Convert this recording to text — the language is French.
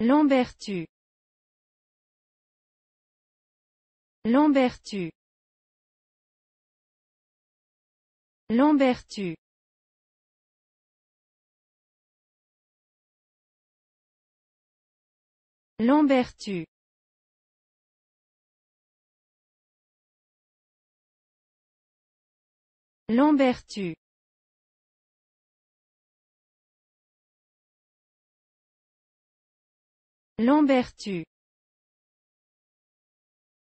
Lambertu. Lambertu. Lambertu. Lambertu. Lambertu. Lambertu